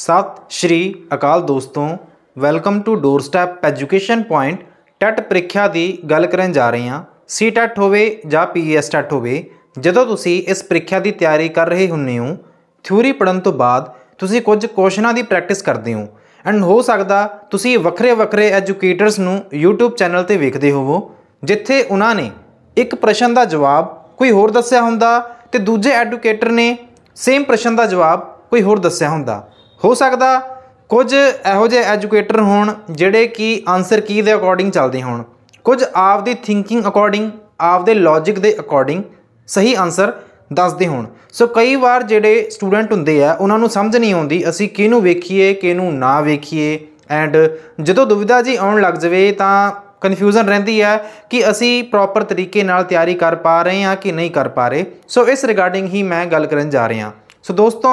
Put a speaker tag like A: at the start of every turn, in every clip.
A: ਸਤਿ ਸ਼੍ਰੀ ਅਕਾਲ ਦੋਸਤੋ welcome to doorstep education point TET ਪ੍ਰੀਖਿਆ ਦੀ ਗੱਲ ਕਰਨ ਜਾ ਰਹੇ ਹਾਂ ਸੀ ਟੈਟ ਹੋਵੇ ਜਾਂ ਪੀਐਸ ਟੈਟ ਹੋਵੇ ਜਦੋਂ ਤੁਸੀਂ ਇਸ ਪ੍ਰੀਖਿਆ ਦੀ ਤਿਆਰੀ ਕਰ ਰਹੇ ਹੁੰਦੇ ਹੋ ਥਿਊਰੀ ਪੜਨ ਤੋਂ ਬਾਅਦ ਤੁਸੀਂ ਕੁਝ ਕੁਐਸਚਨਾਂ ਦੀ ਪ੍ਰੈਕਟਿਸ ਕਰਦੇ ਹੋ ਐਂਡ ਹੋ ਸਕਦਾ ਤੁਸੀਂ ਵੱਖਰੇ ਵੱਖਰੇ ਐਜੂਕੇਟਰਸ ਨੂੰ YouTube ਚੈਨਲ ਤੇ ਵੇਖਦੇ ਹੋਵੋ ਜਿੱਥੇ ਉਹਨਾਂ ਨੇ ਇੱਕ ਪ੍ਰਸ਼ਨ ਦਾ ਜਵਾਬ ਕੋਈ ਹੋਰ ਦੱਸਿਆ ਹੁੰਦਾ ਤੇ ਦੂਜੇ ਐਡੂਕੇਟਰ ਨੇ ਸੇਮ ਪ੍ਰਸ਼ਨ ਦਾ ਜਵਾਬ ਕੋਈ ਹੋਰ ਦੱਸਿਆ ਹੁੰਦਾ ਹੋ ਸਕਦਾ ਕੁਝ ਇਹੋ ਜਿਹੇ ਐਜੂਕੇਟਰ ਹੋਣ ਜਿਹੜੇ ਕਿ ਆਨਸਰ ਕੀ ਦੇ ਅਕੋਰਡਿੰਗ ਚੱਲਦੇ ਹੋਣ ਕੁਝ ਆਪ ਦੀ ਥਿੰਕਿੰਗ ਅਕੋਰਡਿੰਗ ਆਪ ਦੇ ਲੌਜੀਕ ਦੇ ਅਕੋਰਡਿੰਗ ਸਹੀ ਆਨਸਰ ਦੱਸਦੇ ਹੋਣ ਸੋ ਕਈ ਵਾਰ ਜਿਹੜੇ ਸਟੂਡੈਂਟ ਹੁੰਦੇ ਆ ਉਹਨਾਂ ਨੂੰ ਸਮਝ ਨਹੀਂ ਆਉਂਦੀ ਅਸੀਂ ਕਿਹਨੂੰ ਵੇਖੀਏ ਕਿਹਨੂੰ ਨਾ ਵੇਖੀਏ ਐਂਡ ਜਦੋਂ ਦੁਵਿਧਾ ਜੀ ਆਉਣ ਲੱਗ ਜਵੇ ਤਾਂ ਕਨਫਿਊਜ਼ਨ ਰਹਿੰਦੀ ਹੈ ਕਿ ਅਸੀਂ ਪ੍ਰੋਪਰ ਤਰੀਕੇ ਨਾਲ ਤਿਆਰੀ ਕਰ ਪਾ ਰਹੇ ਹਾਂ ਕਿ ਨਹੀਂ ਕਰ ਪਾ ਰਹੇ ਸੋ ਇਸ ਰਿਗਾਰਡਿੰਗ ਹੀ ਮੈਂ ਗੱਲ ਕਰਨ ਜਾ ਰਿਹਾ ਹਾਂ ਸੋ ਦੋਸਤੋ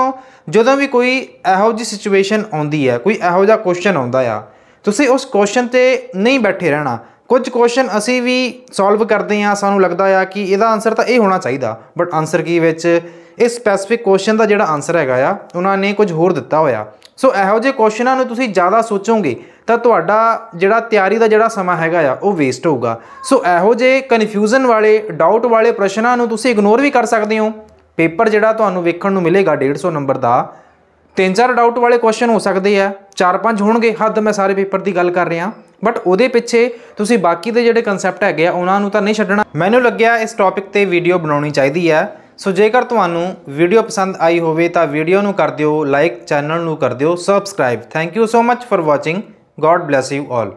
A: ਜਦੋਂ ਵੀ ਕੋਈ ਇਹੋ ਜੀ ਸਿਚੁਏਸ਼ਨ ਆਉਂਦੀ ਹੈ ਕੋਈ ਇਹੋ ਜਿਹਾ ਕੁਐਸਚਨ ਆਉਂਦਾ ਆ ਤੁਸੀਂ ਉਸ ਕੁਐਸਚਨ ਤੇ ਨਹੀਂ ਬੈਠੇ ਰਹਿਣਾ ਕੁਝ ਕੁਐਸਚਨ ਅਸੀਂ ਵੀ ਸੋਲਵ ਕਰਦੇ ਆ ਸਾਨੂੰ ਲੱਗਦਾ ਆ ਕਿ ਇਹਦਾ ਆਨਸਰ ਤਾਂ ਇਹ ਹੋਣਾ ਚਾਹੀਦਾ ਬਟ ਆਨਸਰ ਕੀ ਵਿੱਚ ਇਸ ਸਪੈਸੀਫਿਕ ਕੁਐਸਚਨ ਦਾ ਜਿਹੜਾ ਆਨਸਰ ਹੈਗਾ ਆ ਉਹਨਾਂ ਨੇ ਕੁਝ ਹੋਰ ਦਿੱਤਾ ਹੋਇਆ ਸੋ ਇਹੋ ਜਿਹੇ ਕੁਐਸਚਨਾਂ ਨੂੰ ਤੁਸੀਂ ਜ਼ਿਆਦਾ ਸੋਚੋਗੇ ਤਾਂ ਤੁਹਾਡਾ ਜਿਹੜਾ ਤਿਆਰੀ ਦਾ ਜਿਹੜਾ ਸਮਾਂ ਹੈਗਾ ਆ ਉਹ ਵੇਸਟ ਹੋਊਗਾ ਸੋ ਇਹੋ ਜਿਹੇ ਕਨਫਿਊਜ਼ਨ ਵਾਲੇ ਡਾਊਟ ਵਾਲੇ ਪ੍ਰਸ਼ਨਾਂ ਨੂੰ ਤੁਸੀਂ ਇਗਨੋਰ ਵੀ ਕਰ ਸਕਦੇ ਹੋ ਪੇਪਰ ਜਿਹੜਾ ਤੁਹਾਨੂੰ ਵੇਖਣ ਨੂੰ ਮਿਲੇਗਾ 150 ਨੰਬਰ ਦਾ ਤਿੰਨ ਚਾਰ ਡਾਊਟ ਵਾਲੇ ਕੁਐਸਚਨ ਹੋ ਸਕਦੇ ਆ ਚਾਰ ਪੰਜ ਹੋਣਗੇ ਹੱਦ ਮੈਂ ਸਾਰੇ ਪੇਪਰ ਦੀ ਗੱਲ ਕਰ ਰਿਹਾ ਬਟ ਉਹਦੇ ਪਿੱਛੇ ਤੁਸੀਂ ਬਾਕੀ ਦੇ ਜਿਹੜੇ ਕਨਸੈਪਟ ਹੈਗੇ ਆ ਉਹਨਾਂ ਨੂੰ ਤਾਂ ਨਹੀਂ ਛੱਡਣਾ ਮੈਨੂੰ ਲੱਗਿਆ ਇਸ ਟੌਪਿਕ ਤੇ ਵੀਡੀਓ ਬਣਾਉਣੀ ਚਾਹੀਦੀ ਆ ਸੋ ਜੇਕਰ ਤੁਹਾਨੂੰ ਵੀਡੀਓ ਪਸੰਦ ਆਈ ਹੋਵੇ ਤਾਂ ਵੀਡੀਓ ਨੂੰ ਕਰ ਦਿਓ ਲਾਈਕ ਚੈਨਲ ਨੂੰ ਕਰ ਦਿਓ subscribe thank you so much for watching God bless you all